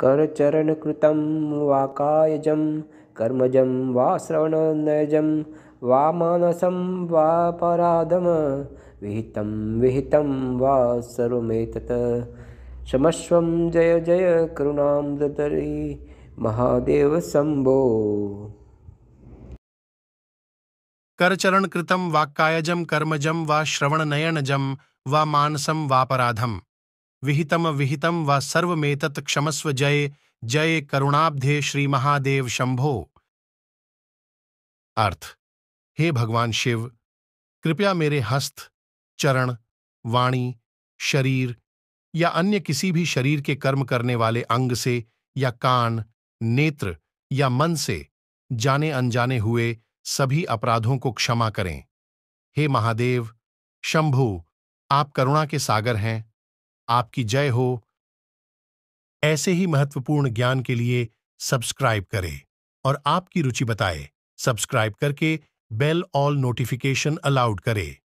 करचरणकृतं वा कायजं कर्मजं वा श्रवणनयजं वा मानसं वा पराधम विहितं विहितं वा सर्वमेतत् क्षमस्वं जय जय करुणां ददरि महादेव शम्भो करचरण कृतम वाक्कायजम कर्मजम वा श्रवण नयनजम वा मानसम वापराधम विहितम विहितम व सर्वमेतत् क्षमस्व जय जय करुणाब्धे श्री महादेव शंभो अर्थ हे भगवान शिव कृपया मेरे हस्त चरण वाणी शरीर या अन्य किसी भी शरीर के कर्म करने वाले अंग से या कान नेत्र या मन से जाने अनजाने हुए सभी अपराधों को क्षमा करें हे महादेव शंभु आप करुणा के सागर हैं आपकी जय हो ऐसे ही महत्वपूर्ण ज्ञान के लिए सब्सक्राइब करें और आपकी रुचि बताएं सब्सक्राइब करके बेल ऑल नोटिफिकेशन अलाउड करें